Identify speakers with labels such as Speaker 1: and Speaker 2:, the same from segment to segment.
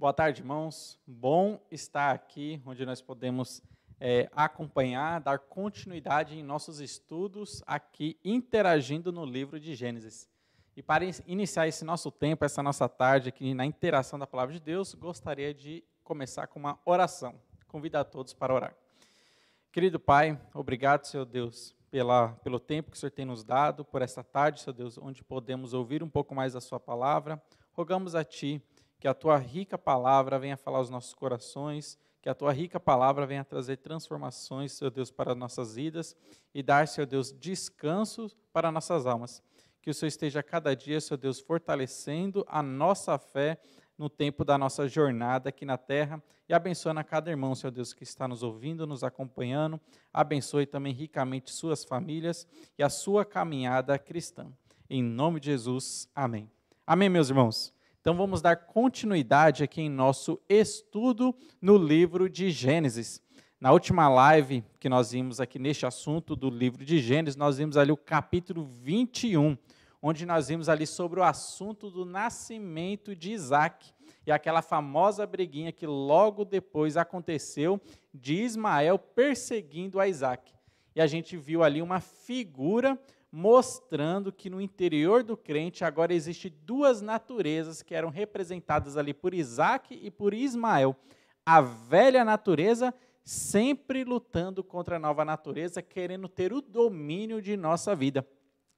Speaker 1: Boa tarde, irmãos. Bom estar aqui, onde nós podemos é, acompanhar, dar continuidade em nossos estudos aqui, interagindo no livro de Gênesis. E para iniciar esse nosso tempo, essa nossa tarde aqui na interação da palavra de Deus, gostaria de começar com uma oração. Convido a todos para orar. Querido Pai, obrigado, Senhor Deus, pela, pelo tempo que o Senhor tem nos dado, por esta tarde, Senhor Deus, onde podemos ouvir um pouco mais da Sua palavra. Rogamos a Ti que a tua rica palavra venha falar aos nossos corações, que a tua rica palavra venha trazer transformações, Senhor Deus, para nossas vidas e dar, Senhor Deus, descanso para nossas almas. Que o Senhor esteja cada dia, Senhor Deus, fortalecendo a nossa fé no tempo da nossa jornada aqui na terra e abençoando a cada irmão, Senhor Deus, que está nos ouvindo, nos acompanhando. Abençoe também ricamente suas famílias e a sua caminhada cristã. Em nome de Jesus, amém. Amém, meus irmãos. Então vamos dar continuidade aqui em nosso estudo no livro de Gênesis. Na última live que nós vimos aqui neste assunto do livro de Gênesis, nós vimos ali o capítulo 21, onde nós vimos ali sobre o assunto do nascimento de Isaac e aquela famosa briguinha que logo depois aconteceu de Ismael perseguindo a Isaac. E a gente viu ali uma figura mostrando que no interior do crente agora existem duas naturezas que eram representadas ali por Isaac e por Ismael. A velha natureza sempre lutando contra a nova natureza, querendo ter o domínio de nossa vida.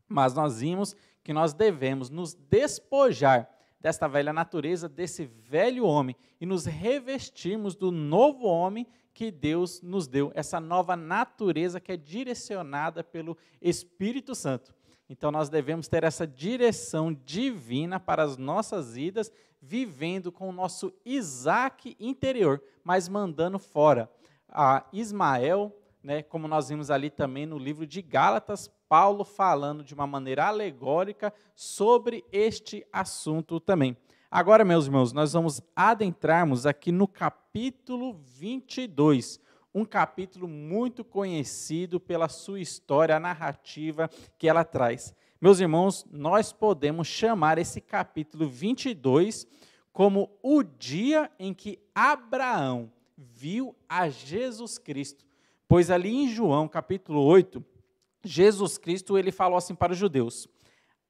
Speaker 1: Mas nós vimos que nós devemos nos despojar desta velha natureza, desse velho homem, e nos revestirmos do novo homem que Deus nos deu, essa nova natureza que é direcionada pelo Espírito Santo. Então nós devemos ter essa direção divina para as nossas vidas, vivendo com o nosso Isaac interior, mas mandando fora a Ismael, né, como nós vimos ali também no livro de Gálatas, Paulo falando de uma maneira alegórica sobre este assunto também. Agora, meus irmãos, nós vamos adentrarmos aqui no capítulo 22, um capítulo muito conhecido pela sua história, a narrativa que ela traz. Meus irmãos, nós podemos chamar esse capítulo 22 como o dia em que Abraão viu a Jesus Cristo, pois ali em João, capítulo 8, Jesus Cristo ele falou assim para os judeus: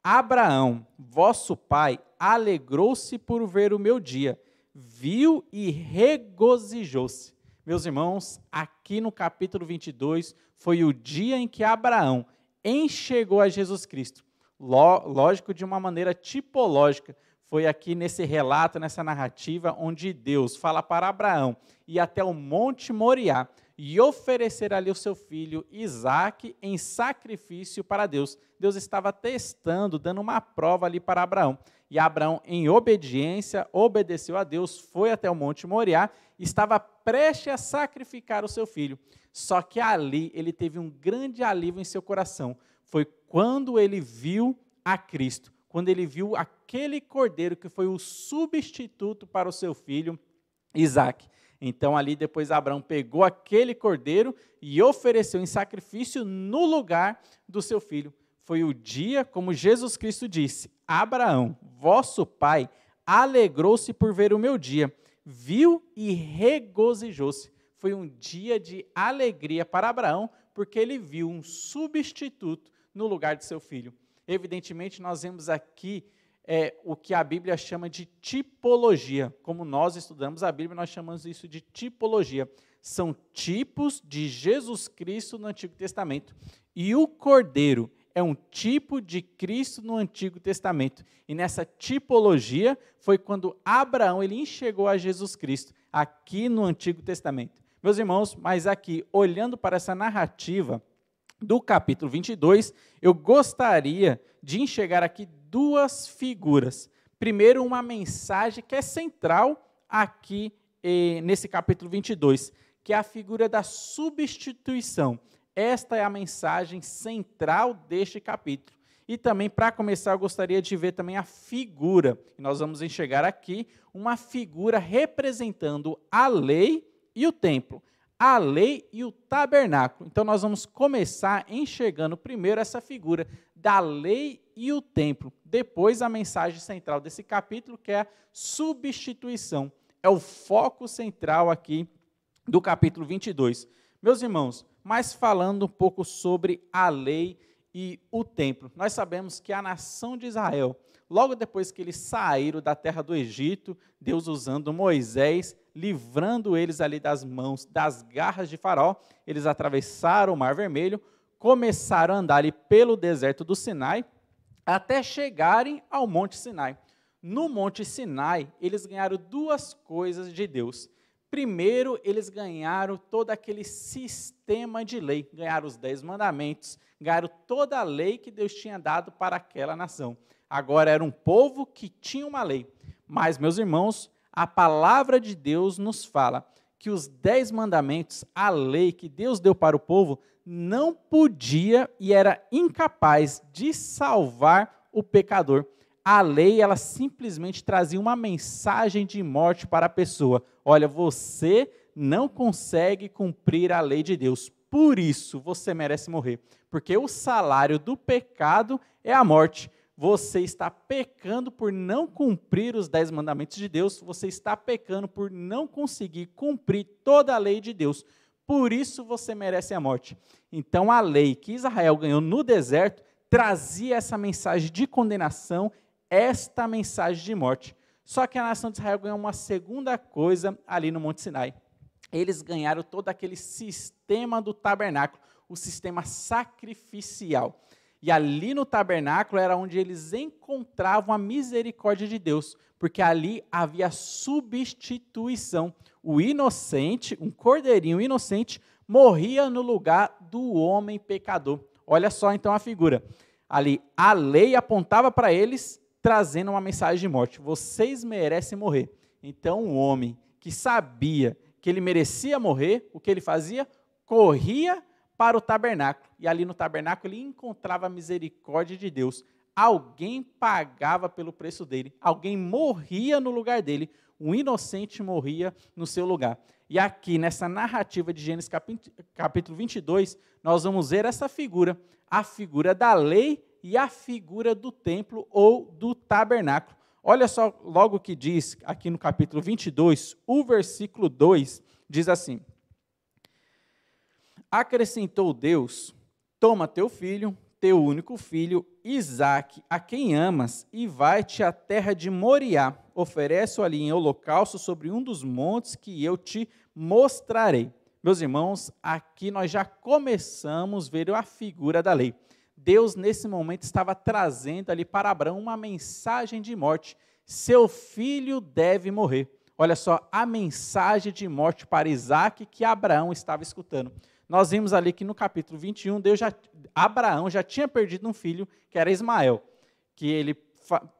Speaker 1: Abraão, vosso pai, alegrou-se por ver o meu dia, viu e regozijou-se. Meus irmãos, aqui no capítulo 22 foi o dia em que Abraão enxergou a Jesus Cristo. Lógico, de uma maneira tipológica, foi aqui nesse relato, nessa narrativa, onde Deus fala para Abraão ir até o Monte Moriá e oferecer ali o seu filho Isaac em sacrifício para Deus. Deus estava testando, dando uma prova ali para Abraão. E Abraão, em obediência, obedeceu a Deus, foi até o Monte Moriá, estava prestes a sacrificar o seu filho. Só que ali ele teve um grande alívio em seu coração. Foi quando ele viu a Cristo, quando ele viu aquele cordeiro que foi o substituto para o seu filho Isaac. Então, ali depois, Abraão pegou aquele cordeiro e ofereceu em sacrifício no lugar do seu filho foi o dia, como Jesus Cristo disse: Abraão, vosso pai, alegrou-se por ver o meu dia, viu e regozijou-se. Foi um dia de alegria para Abraão, porque ele viu um substituto no lugar de seu filho. Evidentemente, nós vemos aqui é, o que a Bíblia chama de tipologia. Como nós estudamos a Bíblia, nós chamamos isso de tipologia. São tipos de Jesus Cristo no Antigo Testamento. E o cordeiro é um tipo de Cristo no Antigo Testamento. E nessa tipologia foi quando Abraão ele enxergou a Jesus Cristo aqui no Antigo Testamento. Meus irmãos, mas aqui olhando para essa narrativa do capítulo 22, eu gostaria de enxergar aqui duas figuras. Primeiro, uma mensagem que é central aqui eh, nesse capítulo 22, que é a figura da substituição. Esta é a mensagem central deste capítulo. E também, para começar, eu gostaria de ver também a figura. Nós vamos enxergar aqui uma figura representando a lei e o templo, a lei e o tabernáculo. Então, nós vamos começar enxergando primeiro essa figura da lei e o templo. Depois, a mensagem central desse capítulo, que é a substituição. É o foco central aqui do capítulo 22. Meus irmãos, mas falando um pouco sobre a lei e o templo. Nós sabemos que a nação de Israel, logo depois que eles saíram da terra do Egito, Deus usando Moisés, livrando eles ali das mãos, das garras de Faraó, eles atravessaram o Mar Vermelho, começaram a andar ali pelo deserto do Sinai, até chegarem ao Monte Sinai. No Monte Sinai, eles ganharam duas coisas de Deus. Primeiro, eles ganharam todo aquele sistema de lei, ganharam os dez mandamentos, ganharam toda a lei que Deus tinha dado para aquela nação. Agora era um povo que tinha uma lei. Mas, meus irmãos, a palavra de Deus nos fala que os dez mandamentos, a lei que Deus deu para o povo, não podia e era incapaz de salvar o pecador a lei ela simplesmente trazia uma mensagem de morte para a pessoa. Olha, você não consegue cumprir a lei de Deus. Por isso você merece morrer, porque o salário do pecado é a morte. Você está pecando por não cumprir os dez mandamentos de Deus, você está pecando por não conseguir cumprir toda a lei de Deus. Por isso você merece a morte. Então a lei que Israel ganhou no deserto trazia essa mensagem de condenação, esta mensagem de morte. Só que a nação de Israel ganhou uma segunda coisa ali no Monte Sinai. Eles ganharam todo aquele sistema do tabernáculo, o sistema sacrificial. E ali no tabernáculo era onde eles encontravam a misericórdia de Deus, porque ali havia substituição. O inocente, um cordeirinho inocente, morria no lugar do homem pecador. Olha só então a figura. Ali a lei apontava para eles trazendo uma mensagem de morte. Vocês merecem morrer. Então, o homem que sabia que ele merecia morrer, o que ele fazia? Corria para o tabernáculo. E ali no tabernáculo ele encontrava a misericórdia de Deus. Alguém pagava pelo preço dele. Alguém morria no lugar dele. Um inocente morria no seu lugar. E aqui, nessa narrativa de Gênesis capítulo 22, nós vamos ver essa figura, a figura da lei e a figura do templo ou do tabernáculo. Olha só logo o que diz aqui no capítulo 22, o versículo 2 diz assim: Acrescentou Deus: Toma teu filho, teu único filho, Isaque, a quem amas, e vai-te à terra de Moriá. Oferece-o ali em holocausto sobre um dos montes que eu te mostrarei. Meus irmãos, aqui nós já começamos a ver a figura da lei. Deus, nesse momento, estava trazendo ali para Abraão uma mensagem de morte. Seu filho deve morrer. Olha só, a mensagem de morte para Isaac que Abraão estava escutando. Nós vimos ali que no capítulo 21, Deus já, Abraão já tinha perdido um filho, que era Ismael, que ele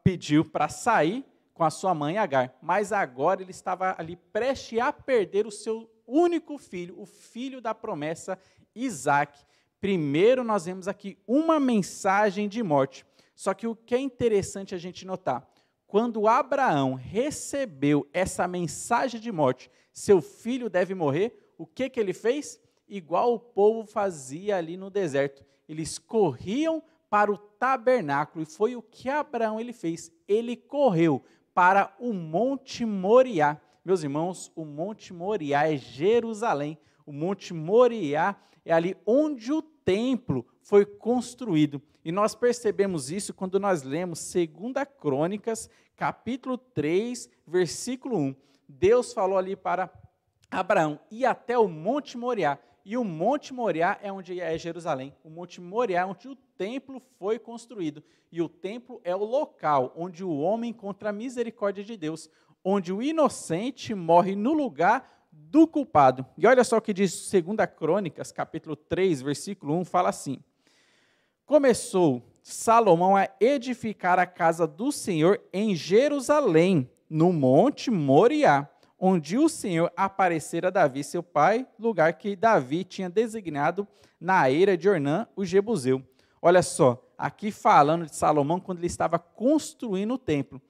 Speaker 1: pediu para sair com a sua mãe Agar. Mas agora ele estava ali prestes a perder o seu único filho, o filho da promessa, Isaac primeiro nós vemos aqui uma mensagem de morte. Só que o que é interessante a gente notar, quando Abraão recebeu essa mensagem de morte, seu filho deve morrer, o que, que ele fez? Igual o povo fazia ali no deserto. Eles corriam para o tabernáculo e foi o que Abraão ele fez. Ele correu para o Monte Moriá. Meus irmãos, o Monte Moriá é Jerusalém. O Monte Moriá é ali onde o templo foi construído. E nós percebemos isso quando nós lemos 2 Crônicas, capítulo 3, versículo 1. Deus falou ali para Abraão: e até o Monte Moriá. E o Monte Moriá é onde é Jerusalém. O Monte Moriá é onde o templo foi construído. E o templo é o local onde o homem encontra a misericórdia de Deus, onde o inocente morre no lugar do culpado. E olha só o que diz 2 Crônicas, capítulo 3, versículo 1, fala assim: Começou Salomão a edificar a casa do Senhor em Jerusalém, no monte Moriá, onde o Senhor aparecera a Davi, seu pai, lugar que Davi tinha designado na eira de Ornã, o Jebuseu. Olha só, aqui falando de Salomão quando ele estava construindo o templo.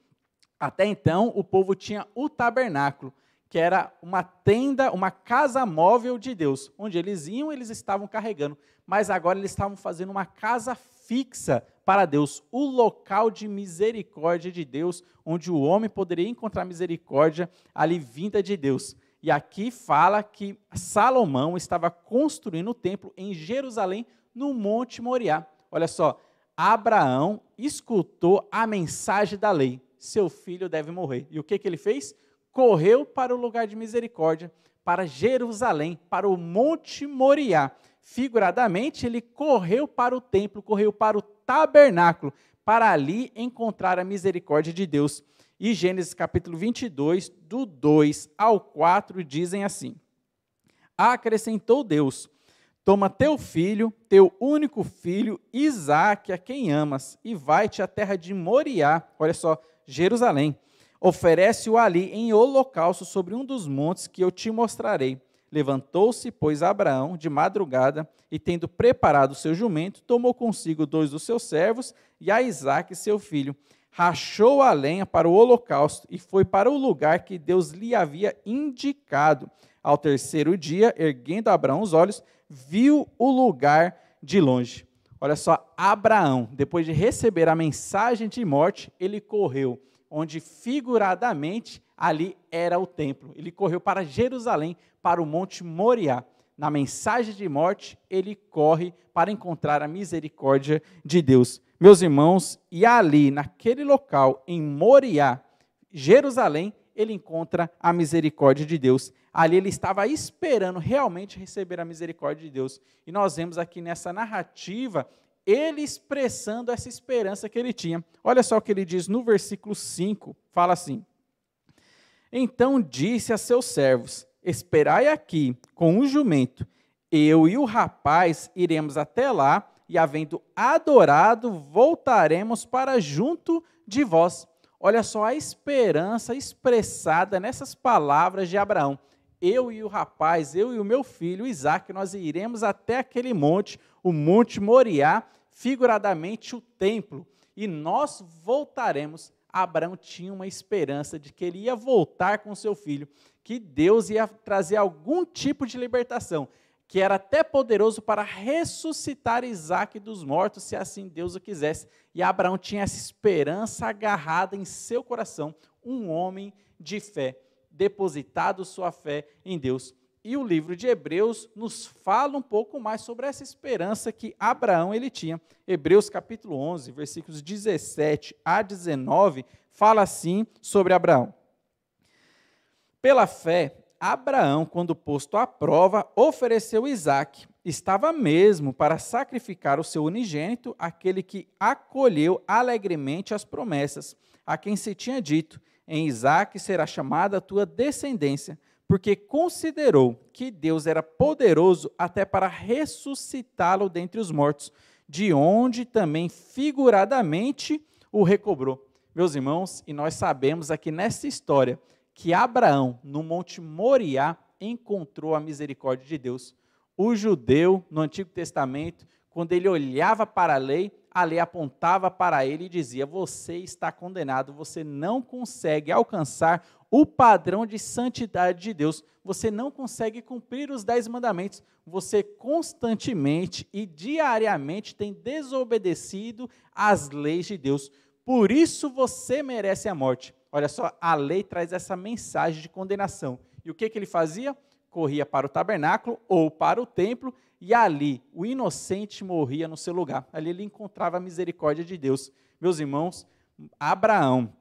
Speaker 1: Até então, o povo tinha o tabernáculo, que era uma tenda, uma casa móvel de Deus, onde eles iam, eles estavam carregando, mas agora eles estavam fazendo uma casa fixa para Deus, o local de misericórdia de Deus, onde o homem poderia encontrar misericórdia ali vinda de Deus. E aqui fala que Salomão estava construindo o templo em Jerusalém, no Monte Moriá. Olha só, Abraão escutou a mensagem da lei: seu filho deve morrer. E o que, que ele fez? correu para o lugar de misericórdia, para Jerusalém, para o Monte Moriá. Figuradamente, ele correu para o templo, correu para o tabernáculo, para ali encontrar a misericórdia de Deus. E Gênesis capítulo 22, do 2 ao 4, dizem assim: Acrescentou Deus: Toma teu filho, teu único filho, Isaque, a quem amas, e vai-te à terra de Moriá, olha só, Jerusalém oferece-o ali em holocausto sobre um dos montes que eu te mostrarei. Levantou-se, pois, Abraão de madrugada e, tendo preparado o seu jumento, tomou consigo dois dos seus servos e a Isaac, seu filho. Rachou a lenha para o holocausto e foi para o lugar que Deus lhe havia indicado. Ao terceiro dia, erguendo Abraão os olhos, viu o lugar de longe. Olha só, Abraão, depois de receber a mensagem de morte, ele correu onde figuradamente ali era o templo. Ele correu para Jerusalém, para o Monte Moriá. Na mensagem de morte, ele corre para encontrar a misericórdia de Deus. Meus irmãos, e ali, naquele local, em Moriá, Jerusalém, ele encontra a misericórdia de Deus. Ali ele estava esperando realmente receber a misericórdia de Deus. E nós vemos aqui nessa narrativa ele expressando essa esperança que ele tinha. Olha só o que ele diz no versículo 5, fala assim: Então disse a seus servos: Esperai aqui com o jumento, eu e o rapaz iremos até lá, e havendo adorado, voltaremos para junto de vós. Olha só a esperança expressada nessas palavras de Abraão. Eu e o rapaz, eu e o meu filho Isaac, nós iremos até aquele monte o Monte Moriá, figuradamente o templo, e nós voltaremos. Abraão tinha uma esperança de que ele ia voltar com seu filho, que Deus ia trazer algum tipo de libertação, que era até poderoso para ressuscitar Isaac dos mortos, se assim Deus o quisesse. E Abraão tinha essa esperança agarrada em seu coração, um homem de fé, depositado sua fé em Deus e o livro de Hebreus nos fala um pouco mais sobre essa esperança que Abraão ele tinha. Hebreus capítulo 11, versículos 17 a 19, fala assim sobre Abraão. Pela fé, Abraão, quando posto à prova, ofereceu Isaac. Estava mesmo para sacrificar o seu unigênito, aquele que acolheu alegremente as promessas, a quem se tinha dito: Em Isaac será chamada a tua descendência porque considerou que Deus era poderoso até para ressuscitá-lo dentre os mortos, de onde também figuradamente o recobrou. Meus irmãos, e nós sabemos aqui nessa história que Abraão, no Monte Moriá, encontrou a misericórdia de Deus. O judeu, no Antigo Testamento, quando ele olhava para a lei, a lei apontava para ele e dizia: Você está condenado, você não consegue alcançar o padrão de santidade de Deus. Você não consegue cumprir os dez mandamentos. Você constantemente e diariamente tem desobedecido às leis de Deus. Por isso você merece a morte. Olha só, a lei traz essa mensagem de condenação. E o que, que ele fazia? Corria para o tabernáculo ou para o templo, e ali o inocente morria no seu lugar. Ali ele encontrava a misericórdia de Deus. Meus irmãos, Abraão,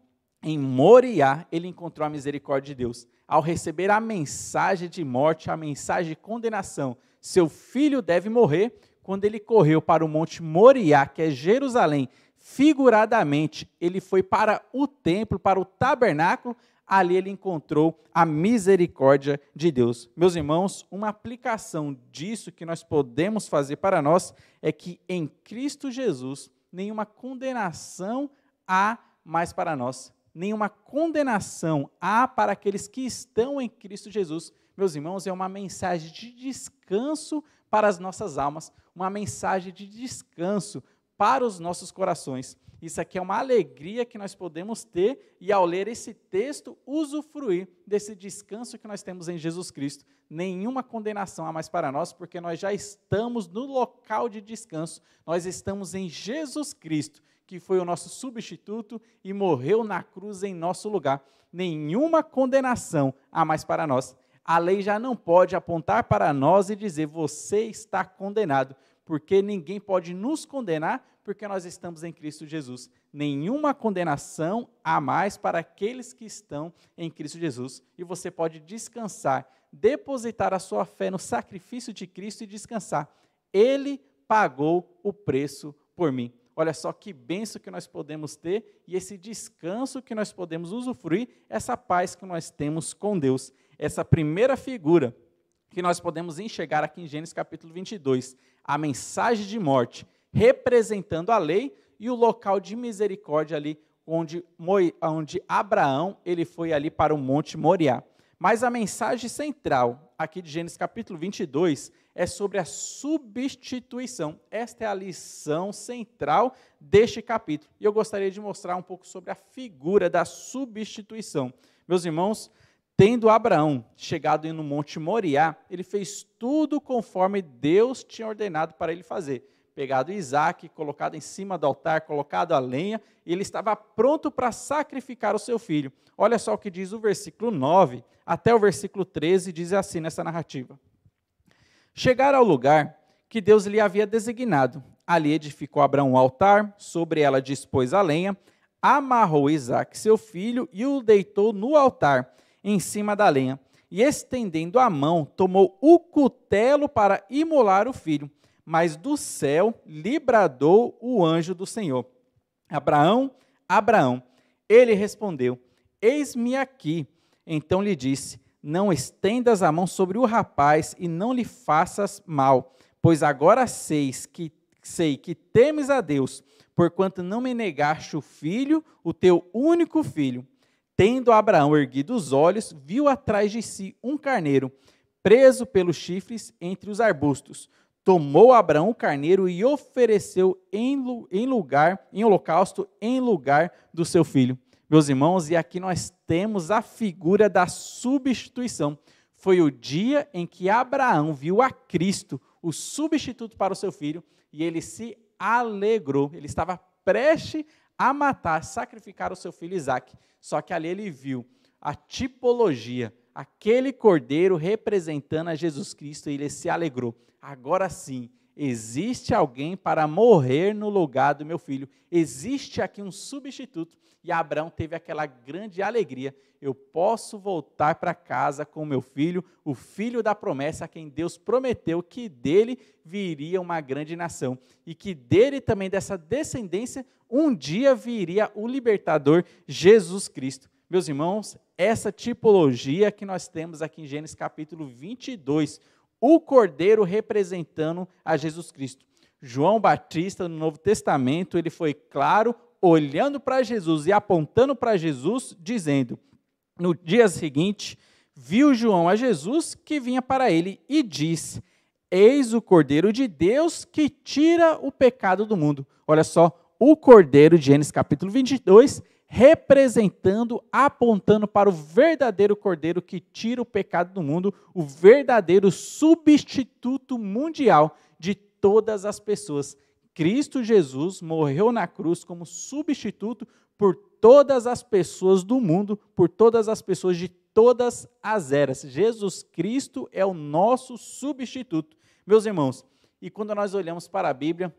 Speaker 1: em Moriá, ele encontrou a misericórdia de Deus. Ao receber a mensagem de morte, a mensagem de condenação, seu filho deve morrer, quando ele correu para o Monte Moriá, que é Jerusalém, figuradamente, ele foi para o templo, para o tabernáculo, ali ele encontrou a misericórdia de Deus. Meus irmãos, uma aplicação disso que nós podemos fazer para nós é que em Cristo Jesus nenhuma condenação há mais para nós nenhuma condenação há para aqueles que estão em Cristo Jesus. Meus irmãos, é uma mensagem de descanso para as nossas almas, uma mensagem de descanso para os nossos corações. Isso aqui é uma alegria que nós podemos ter e, ao ler esse texto, usufruir desse descanso que nós temos em Jesus Cristo. Nenhuma condenação há mais para nós, porque nós já estamos no local de descanso, nós estamos em Jesus Cristo que foi o nosso substituto e morreu na cruz em nosso lugar. Nenhuma condenação há mais para nós. A lei já não pode apontar para nós e dizer: você está condenado, porque ninguém pode nos condenar, porque nós estamos em Cristo Jesus. Nenhuma condenação há mais para aqueles que estão em Cristo Jesus. E você pode descansar, depositar a sua fé no sacrifício de Cristo e descansar. Ele pagou o preço por mim. Olha só que benção que nós podemos ter e esse descanso que nós podemos usufruir, essa paz que nós temos com Deus. Essa primeira figura que nós podemos enxergar aqui em Gênesis capítulo 22, a mensagem de morte, representando a lei e o local de misericórdia ali onde, onde Abraão ele foi ali para o Monte Moriá. Mas a mensagem central aqui de Gênesis capítulo 22 é sobre a substituição. Esta é a lição central deste capítulo. E eu gostaria de mostrar um pouco sobre a figura da substituição. Meus irmãos, tendo Abraão chegado no Monte Moriá, ele fez tudo conforme Deus tinha ordenado para ele fazer. Pegado Isaac, colocado em cima do altar, colocado a lenha, ele estava pronto para sacrificar o seu filho. Olha só o que diz o versículo 9 até o versículo 13, diz assim nessa narrativa. Chegaram ao lugar que Deus lhe havia designado. Ali edificou Abraão um altar, sobre ela dispôs a lenha, amarrou Isaac, seu filho, e o deitou no altar, em cima da lenha. E estendendo a mão, tomou o cutelo para imolar o filho. Mas do céu lhe bradou o anjo do Senhor: Abraão, Abraão. Ele respondeu: Eis-me aqui. Então lhe disse: não estendas a mão sobre o rapaz e não lhe faças mal, pois agora seis que sei que temes a Deus, porquanto não me negaste o filho, o teu único filho. Tendo Abraão erguido os olhos, viu atrás de si um carneiro, preso pelos chifres entre os arbustos. Tomou Abraão o carneiro e ofereceu em, lugar, em holocausto, em lugar do seu filho meus irmãos, e aqui nós temos a figura da substituição. Foi o dia em que Abraão viu a Cristo, o substituto para o seu filho, e ele se alegrou. Ele estava prestes a matar, sacrificar o seu filho Isaac. Só que ali ele viu a tipologia, aquele cordeiro representando a Jesus Cristo, e ele se alegrou. Agora sim, existe alguém para morrer no lugar do meu filho, existe aqui um substituto. E Abraão teve aquela grande alegria: eu posso voltar para casa com meu filho, o filho da promessa, a quem Deus prometeu que dele viria uma grande nação e que dele também, dessa descendência, um dia viria o libertador Jesus Cristo. Meus irmãos, essa tipologia que nós temos aqui em Gênesis capítulo 22, o cordeiro representando a Jesus Cristo. João Batista, no Novo Testamento, ele foi claro, olhando para Jesus e apontando para Jesus, dizendo: No dia seguinte, viu João a Jesus que vinha para ele e disse: Eis o Cordeiro de Deus que tira o pecado do mundo. Olha só, o Cordeiro de Gênesis capítulo 22 representando, apontando para o verdadeiro Cordeiro que tira o pecado do mundo, o verdadeiro substituto mundial de todas as pessoas. Cristo Jesus morreu na cruz como substituto por todas as pessoas do mundo, por todas as pessoas de todas as eras. Jesus Cristo é o nosso substituto. Meus irmãos, e quando nós olhamos para a Bíblia,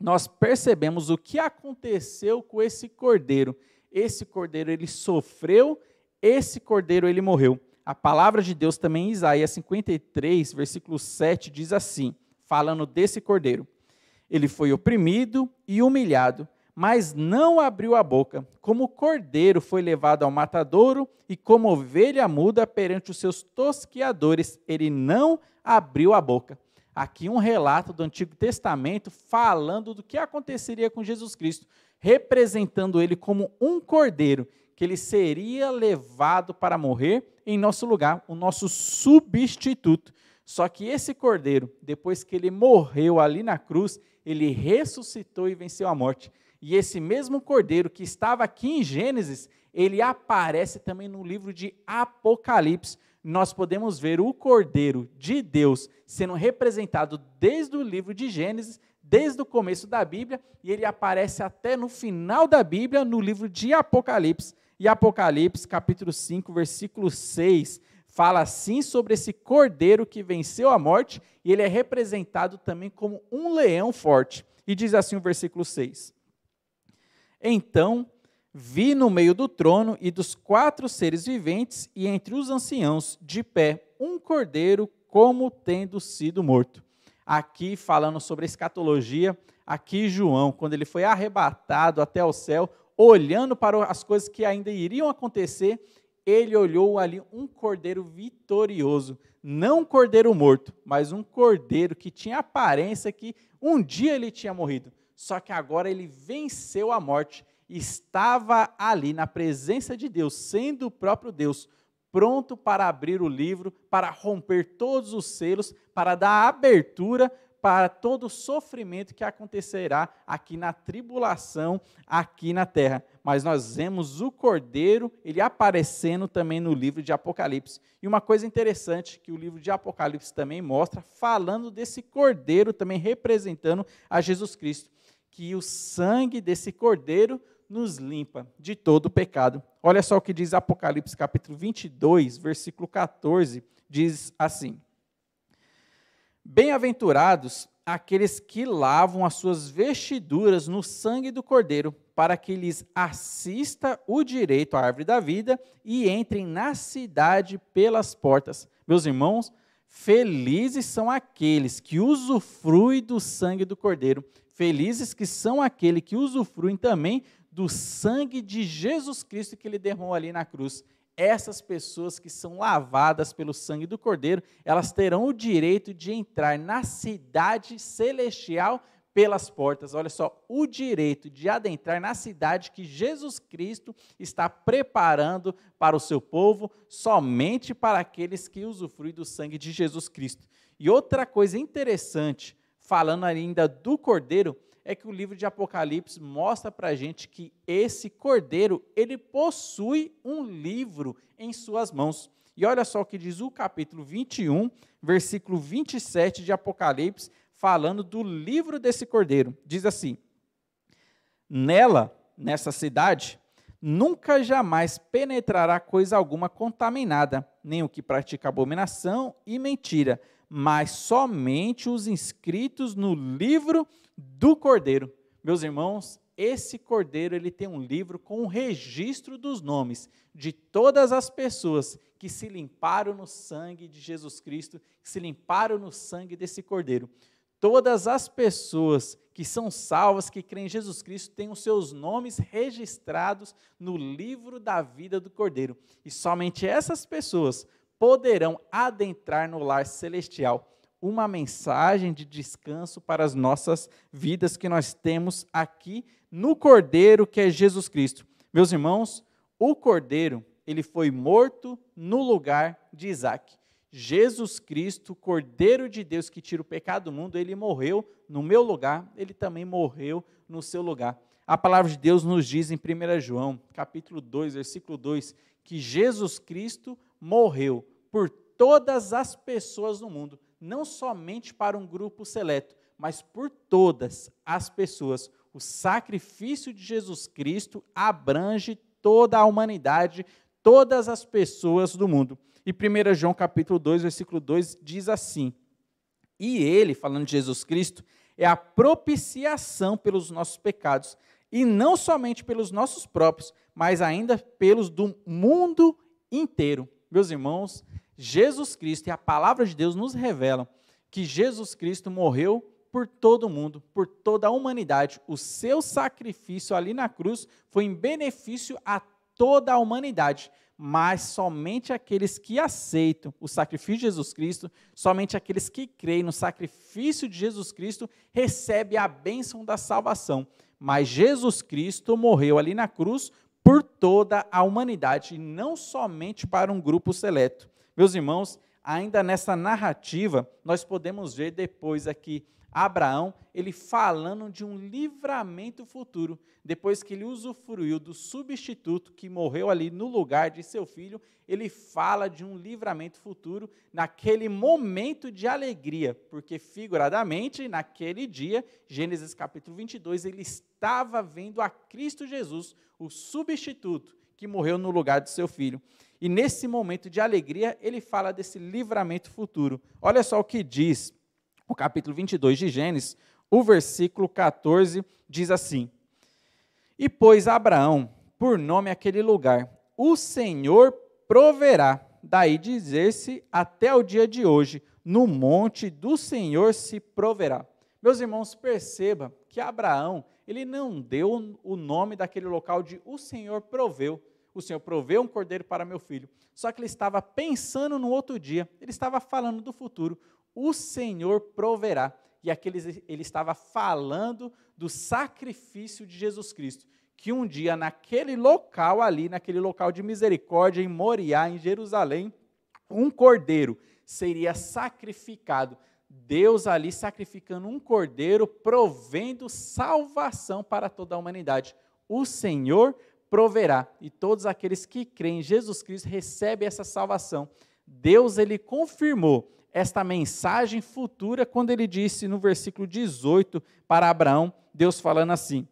Speaker 1: nós percebemos o que aconteceu com esse cordeiro esse cordeiro ele sofreu, esse cordeiro ele morreu. A palavra de Deus também em Isaías 53, versículo 7 diz assim, falando desse cordeiro: Ele foi oprimido e humilhado, mas não abriu a boca. Como cordeiro foi levado ao matadouro e como ovelha muda perante os seus tosqueadores, ele não abriu a boca aqui um relato do Antigo Testamento falando do que aconteceria com Jesus Cristo, representando ele como um cordeiro, que ele seria levado para morrer em nosso lugar, o nosso substituto. Só que esse cordeiro, depois que ele morreu ali na cruz, ele ressuscitou e venceu a morte. E esse mesmo cordeiro que estava aqui em Gênesis, ele aparece também no livro de Apocalipse nós podemos ver o Cordeiro de Deus sendo representado desde o livro de Gênesis, desde o começo da Bíblia, e ele aparece até no final da Bíblia, no livro de Apocalipse. E Apocalipse, capítulo 5, versículo 6, fala assim sobre esse cordeiro que venceu a morte, e ele é representado também como um leão forte. E diz assim o versículo 6. Então Vi no meio do trono e dos quatro seres viventes e entre os anciãos, de pé, um cordeiro como tendo sido morto. Aqui falando sobre escatologia, aqui João, quando ele foi arrebatado até o céu, olhando para as coisas que ainda iriam acontecer, ele olhou ali um cordeiro vitorioso, não um cordeiro morto, mas um cordeiro que tinha aparência que um dia ele tinha morrido, só que agora ele venceu a morte estava ali na presença de Deus, sendo o próprio Deus, pronto para abrir o livro, para romper todos os selos, para dar abertura para todo o sofrimento que acontecerá aqui na tribulação, aqui na terra. Mas nós vemos o cordeiro, ele aparecendo também no livro de Apocalipse. E uma coisa interessante que o livro de Apocalipse também mostra, falando desse cordeiro também representando a Jesus Cristo, que o sangue desse cordeiro nos limpa de todo pecado. Olha só o que diz Apocalipse capítulo 22, versículo 14, diz assim: Bem-aventurados aqueles que lavam as suas vestiduras no sangue do Cordeiro, para que lhes assista o direito à árvore da vida e entrem na cidade pelas portas. Meus irmãos, felizes são aqueles que usufruem do sangue do Cordeiro, Felizes que são aquele que usufruem também do sangue de Jesus Cristo que ele derramou ali na cruz. Essas pessoas que são lavadas pelo sangue do Cordeiro, elas terão o direito de entrar na cidade celestial pelas portas. Olha só, o direito de adentrar na cidade que Jesus Cristo está preparando para o seu povo, somente para aqueles que usufruem do sangue de Jesus Cristo. E outra coisa interessante falando ainda do cordeiro, é que o livro de Apocalipse mostra para a gente que esse cordeiro, ele possui um livro em suas mãos. E olha só o que diz o capítulo 21, versículo 27 de Apocalipse, falando do livro desse cordeiro. Diz assim: Nela, nessa cidade, nunca jamais penetrará coisa alguma contaminada, nem o que pratica abominação e mentira, mas somente os inscritos no livro do Cordeiro. Meus irmãos, esse Cordeiro ele tem um livro com o registro dos nomes de todas as pessoas que se limparam no sangue de Jesus Cristo, que se limparam no sangue desse Cordeiro. Todas as pessoas que são salvas, que creem em Jesus Cristo, têm os seus nomes registrados no livro da vida do Cordeiro. E somente essas pessoas poderão adentrar no lar celestial. Uma mensagem de descanso para as nossas vidas que nós temos aqui no Cordeiro, que é Jesus Cristo. Meus irmãos, o Cordeiro, ele foi morto no lugar de Isaac. Jesus Cristo, Cordeiro de Deus que tira o pecado do mundo, ele morreu no meu lugar, ele também morreu no seu lugar. A palavra de Deus nos diz em 1 João, capítulo 2, versículo 2, que Jesus Cristo morreu por todas as pessoas no mundo, não somente para um grupo seleto, mas por todas as pessoas. O sacrifício de Jesus Cristo abrange toda a humanidade, todas as pessoas do mundo. E 1 João capítulo 2, versículo 2 diz assim: E ele, falando de Jesus Cristo, é a propiciação pelos nossos pecados, e não somente pelos nossos próprios, mas ainda pelos do mundo inteiro. Meus irmãos, Jesus Cristo e a palavra de Deus nos revelam que Jesus Cristo morreu por todo mundo, por toda a humanidade. O seu sacrifício ali na cruz foi em benefício a toda a humanidade, mas somente aqueles que aceitam o sacrifício de Jesus Cristo, somente aqueles que creem no sacrifício de Jesus Cristo, recebem a bênção da salvação. Mas Jesus Cristo morreu ali na cruz por toda a humanidade, não somente para um grupo seleto. Meus irmãos, ainda nessa narrativa, nós podemos ver depois aqui Abraão, ele falando de um livramento futuro, depois que ele usufruiu do substituto que morreu ali no lugar de seu filho, ele fala de um livramento futuro naquele momento de alegria, porque figuradamente, naquele dia, Gênesis capítulo 22, ele estava vendo a Cristo Jesus, o substituto que morreu no lugar de seu filho. E nesse momento de alegria, ele fala desse livramento futuro. Olha só o que diz o capítulo 22 de Gênesis, o versículo 14 diz assim: E pois Abraão por nome aquele lugar, o Senhor proverá. Daí dizer-se até o dia de hoje, no monte do Senhor se proverá. Meus irmãos, perceba que Abraão, ele não deu o nome daquele local de o Senhor proveu o Senhor proveu um cordeiro para meu filho. Só que ele estava pensando no outro dia, ele estava falando do futuro. O Senhor proverá. E aquele, ele estava falando do sacrifício de Jesus Cristo, que um dia, naquele local ali, naquele local de misericórdia, em Moriá, em Jerusalém, um cordeiro seria sacrificado. Deus ali sacrificando um cordeiro, provendo salvação para toda a humanidade. O Senhor proverá. E todos aqueles que creem em Jesus Cristo recebem essa salvação. Deus ele confirmou esta mensagem futura quando ele disse no versículo 18 para Abraão, Deus falando assim: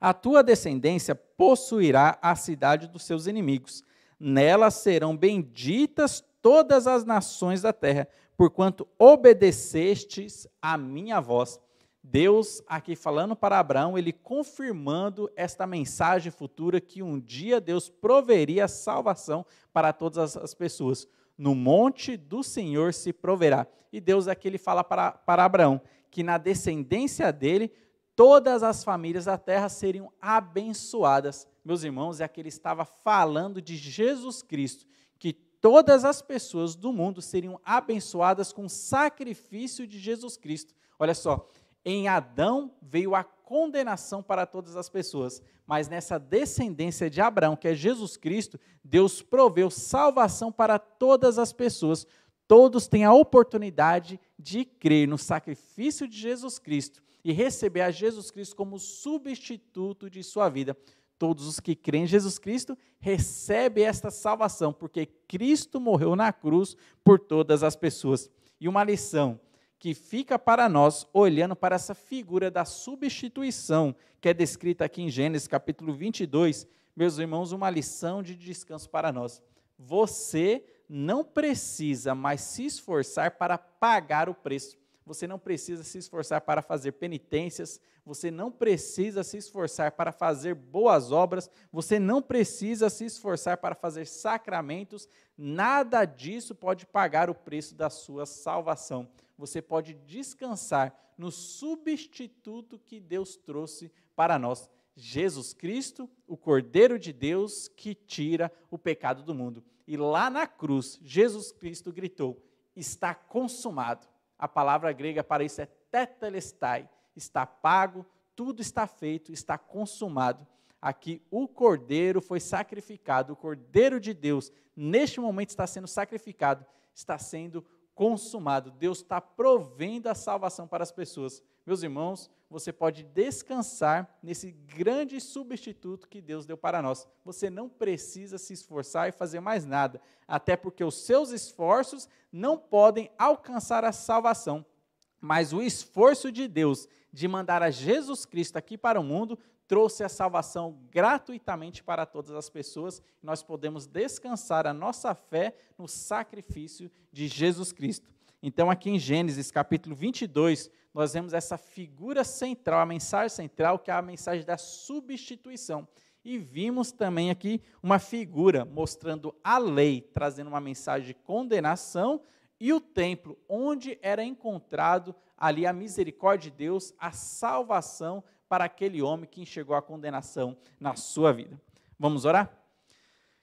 Speaker 1: A tua descendência possuirá a cidade dos seus inimigos. Nela serão benditas todas as nações da terra, porquanto obedecestes à minha voz. Deus aqui falando para Abraão, ele confirmando esta mensagem futura que um dia Deus proveria salvação para todas as pessoas. No monte do Senhor se proverá. E Deus aqui ele fala para, para Abraão que na descendência dele todas as famílias da terra seriam abençoadas. Meus irmãos, é que ele estava falando de Jesus Cristo, que todas as pessoas do mundo seriam abençoadas com o sacrifício de Jesus Cristo. Olha só, em Adão veio a condenação para todas as pessoas, mas nessa descendência de Abraão, que é Jesus Cristo, Deus proveu salvação para todas as pessoas. Todos têm a oportunidade de crer no sacrifício de Jesus Cristo e receber a Jesus Cristo como substituto de sua vida. Todos os que creem em Jesus Cristo recebem esta salvação, porque Cristo morreu na cruz por todas as pessoas. E uma lição que fica para nós olhando para essa figura da substituição que é descrita aqui em Gênesis capítulo 22, meus irmãos, uma lição de descanso para nós. Você não precisa mais se esforçar para pagar o preço. Você não precisa se esforçar para fazer penitências, você não precisa se esforçar para fazer boas obras, você não precisa se esforçar para fazer sacramentos, nada disso pode pagar o preço da sua salvação você pode descansar no substituto que Deus trouxe para nós. Jesus Cristo, o Cordeiro de Deus que tira o pecado do mundo. E lá na cruz, Jesus Cristo gritou: Está consumado. A palavra grega para isso é tetelestai. Está pago, tudo está feito, está consumado. Aqui o cordeiro foi sacrificado, o cordeiro de Deus, neste momento está sendo sacrificado, está sendo consumado. Deus está provendo a salvação para as pessoas. Meus irmãos, você pode descansar nesse grande substituto que Deus deu para nós. Você não precisa se esforçar e fazer mais nada, até porque os seus esforços não podem alcançar a salvação. Mas o esforço de Deus de mandar a Jesus Cristo aqui para o mundo trouxe a salvação gratuitamente para todas as pessoas. Nós podemos descansar a nossa fé no sacrifício de Jesus Cristo. Então, aqui em Gênesis capítulo 22, nós vemos essa figura central, a mensagem central, que é a mensagem da substituição. E vimos também aqui uma figura mostrando a lei, trazendo uma mensagem de condenação, e o templo, onde era encontrado ali a misericórdia de Deus, a salvação para aquele homem que enxergou a condenação na sua vida. Vamos orar?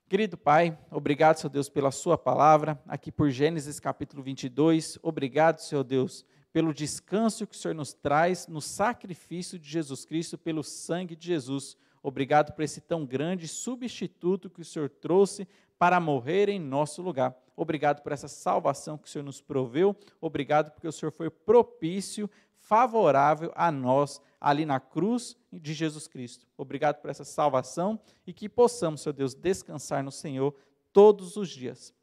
Speaker 1: Querido Pai, obrigado, Senhor Deus, pela Sua palavra, aqui por Gênesis capítulo 22. Obrigado, Senhor Deus, pelo descanso que o Senhor nos traz no sacrifício de Jesus Cristo, pelo sangue de Jesus. Obrigado por esse tão grande substituto que o Senhor trouxe para morrer em nosso lugar. Obrigado por essa salvação que o Senhor nos proveu. Obrigado porque o Senhor foi propício, favorável a nós ali na cruz de Jesus Cristo. Obrigado por essa salvação e que possamos, Senhor Deus, descansar no Senhor todos os dias.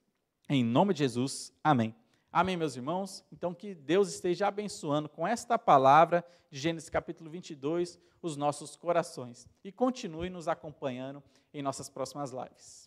Speaker 1: Em nome de Jesus, amém. Amém, meus irmãos? Então, que Deus esteja abençoando com esta palavra, de Gênesis capítulo 22, os nossos corações. E continue nos acompanhando em nossas próximas lives.